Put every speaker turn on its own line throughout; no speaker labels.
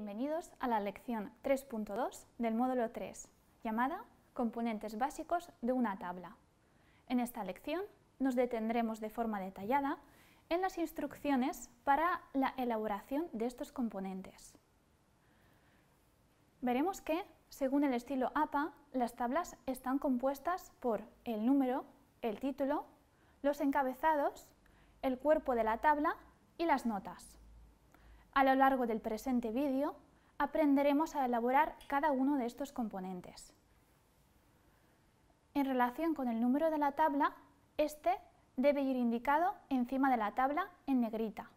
bienvenidos a la lección 3.2 del módulo 3, llamada Componentes básicos de una tabla. En esta lección nos detendremos de forma detallada en las instrucciones para la elaboración de estos componentes. Veremos que, según el estilo APA, las tablas están compuestas por el número, el título, los encabezados, el cuerpo de la tabla y las notas. A lo largo del presente vídeo aprenderemos a elaborar cada uno de estos componentes. En relación con el número de la tabla, este debe ir indicado encima de la tabla en negrita.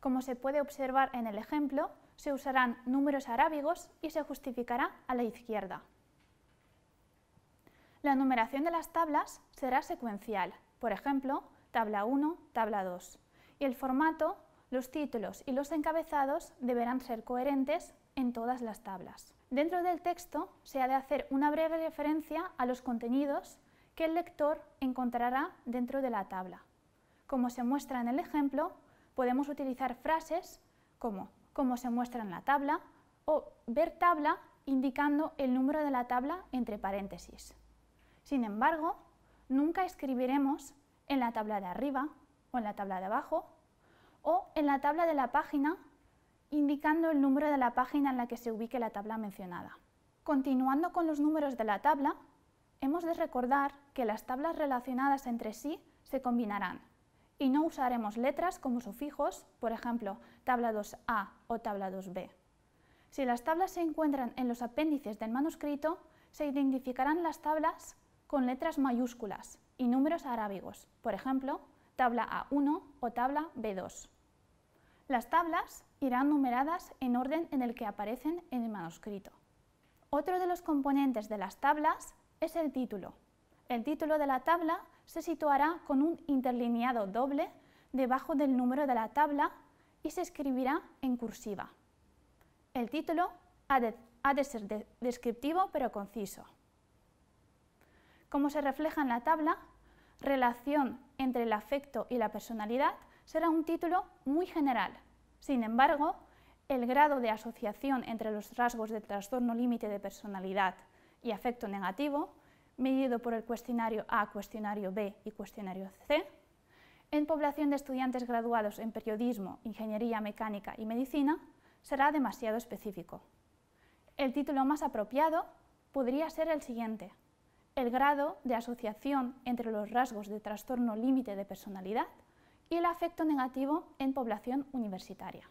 Como se puede observar en el ejemplo, se usarán números arábigos y se justificará a la izquierda. La numeración de las tablas será secuencial, por ejemplo, tabla 1, tabla 2, y el formato los títulos y los encabezados deberán ser coherentes en todas las tablas. Dentro del texto se ha de hacer una breve referencia a los contenidos que el lector encontrará dentro de la tabla. Como se muestra en el ejemplo, podemos utilizar frases como como se muestra en la tabla o ver tabla indicando el número de la tabla entre paréntesis. Sin embargo, nunca escribiremos en la tabla de arriba o en la tabla de abajo o en la tabla de la página indicando el número de la página en la que se ubique la tabla mencionada. Continuando con los números de la tabla, hemos de recordar que las tablas relacionadas entre sí se combinarán y no usaremos letras como sufijos, por ejemplo, tabla 2A o tabla 2B. Si las tablas se encuentran en los apéndices del manuscrito, se identificarán las tablas con letras mayúsculas y números arábigos, por ejemplo, tabla A1 o tabla B2. Las tablas irán numeradas en orden en el que aparecen en el manuscrito. Otro de los componentes de las tablas es el título. El título de la tabla se situará con un interlineado doble debajo del número de la tabla y se escribirá en cursiva. El título ha de, ser descriptivo pero conciso. Como se refleja en la tabla, Relación entre el afecto y la personalidad será un título muy general. Sin embargo, el grado de asociación entre los rasgos del trastorno límite de personalidad y afecto negativo, medido por el cuestionario A, cuestionario B y cuestionario C, en población de estudiantes graduados en periodismo, ingeniería mecánica y medicina, será demasiado específico. El título más apropiado podría ser el siguiente, el grado de asociación entre los rasgos de trastorno límite de personalidad y el afecto negativo en población universitaria.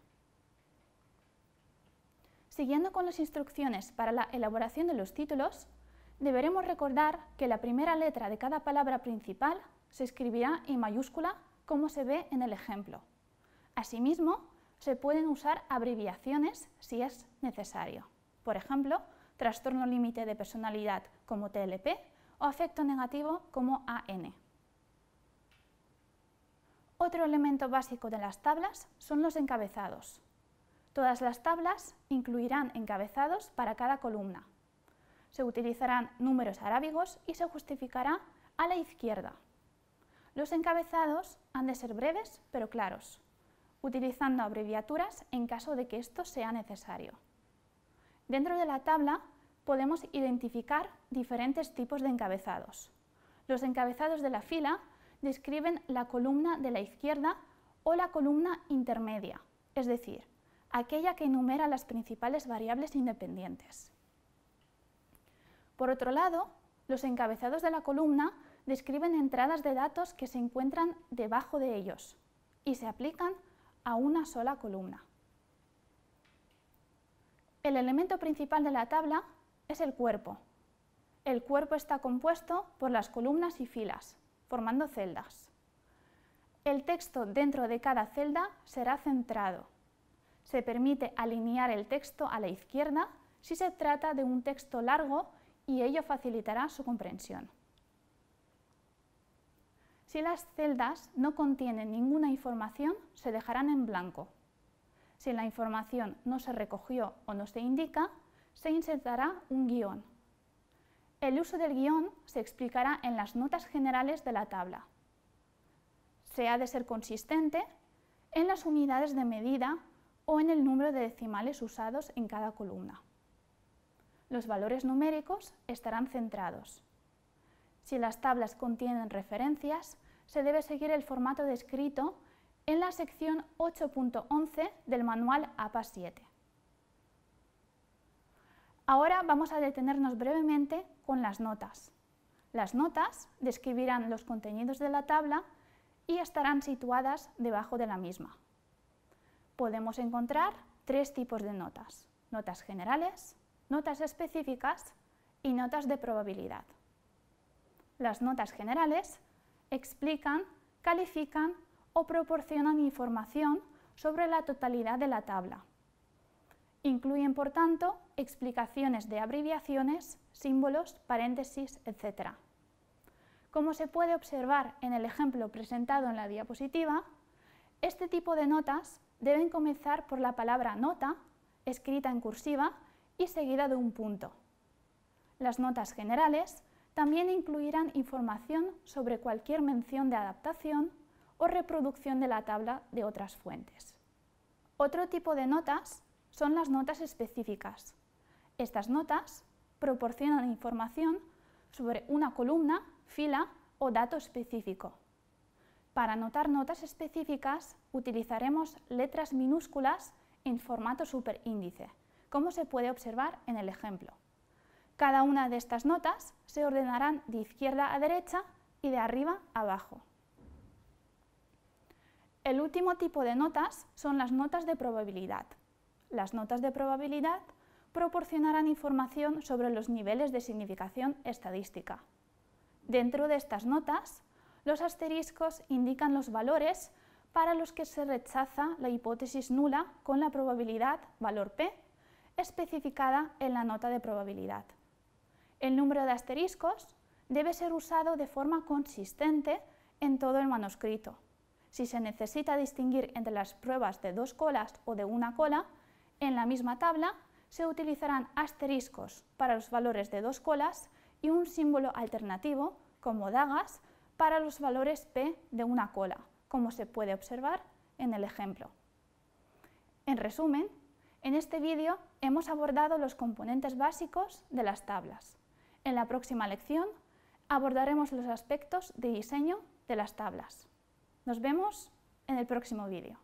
Siguiendo con las instrucciones para la elaboración de los títulos, deberemos recordar que la primera letra de cada palabra principal se escribirá en mayúscula como se ve en el ejemplo. Asimismo, se pueden usar abreviaciones si es necesario. Por ejemplo, trastorno límite de personalidad como TLP o afecto negativo como AN. Otro elemento básico de las tablas son los encabezados. Todas las tablas incluirán encabezados para cada columna. Se utilizarán números arábigos y se justificará a la izquierda. Los encabezados han de ser breves pero claros, utilizando abreviaturas en caso de que esto sea necesario. Dentro de la tabla podemos identificar diferentes tipos de encabezados. Los encabezados de la fila describen la columna de la izquierda o la columna intermedia, es decir, aquella que enumera las principales variables independientes. Por otro lado, los encabezados de la columna describen entradas de datos que se encuentran debajo de ellos y se aplican a una sola columna. El elemento principal de la tabla es el cuerpo. El cuerpo está compuesto por las columnas y filas, formando celdas. El texto dentro de cada celda será centrado. Se permite alinear el texto a la izquierda si se trata de un texto largo y ello facilitará su comprensión. Si las celdas no contienen ninguna información, se dejarán en blanco. Si la información no se recogió o no se indica, se insertará un guión. El uso del guión se explicará en las notas generales de la tabla. Se ha de ser consistente en las unidades de medida o en el número de decimales usados en cada columna. Los valores numéricos estarán centrados. Si las tablas contienen referencias, se debe seguir el formato descrito en la sección 8.11 del manual APA 7. Ahora vamos a detenernos brevemente con las notas. Las notas describirán los contenidos de la tabla y estarán situadas debajo de la misma. Podemos encontrar tres tipos de notas, notas generales, notas específicas y notas de probabilidad. Las notas generales explican, califican o proporcionan información sobre la totalidad de la tabla. Incluyen, por tanto, explicaciones de abreviaciones, símbolos, paréntesis, etc. Como se puede observar en el ejemplo presentado en la diapositiva, este tipo de notas deben comenzar por la palabra nota, escrita en cursiva y seguida de un punto. Las notas generales también incluirán información sobre cualquier mención de adaptación o reproducción de la tabla de otras fuentes. Otro tipo de notas son las notas específicas. Estas notas proporcionan información sobre una columna, fila o dato específico. Para anotar notas específicas utilizaremos letras minúsculas en formato superíndice, como se puede observar en el ejemplo. Cada una de estas notas se ordenarán de izquierda a derecha y de arriba a abajo. El último tipo de notas son las notas de probabilidad las notas de probabilidad proporcionarán información sobre los niveles de significación estadística. Dentro de estas notas, los asteriscos indican los valores para los que se rechaza la hipótesis nula con la probabilidad valor p especificada en la nota de probabilidad. El número de asteriscos debe ser usado de forma consistente en todo el manuscrito. Si se necesita distinguir entre las pruebas de dos colas o de una cola, en la misma tabla se utilizarán asteriscos para los valores de dos colas y un símbolo alternativo, como dagas, para los valores P de una cola, como se puede observar en el ejemplo. En resumen, en este vídeo hemos abordado los componentes básicos de las tablas. En la próxima lección abordaremos los aspectos de diseño de las tablas. Nos vemos en el próximo vídeo.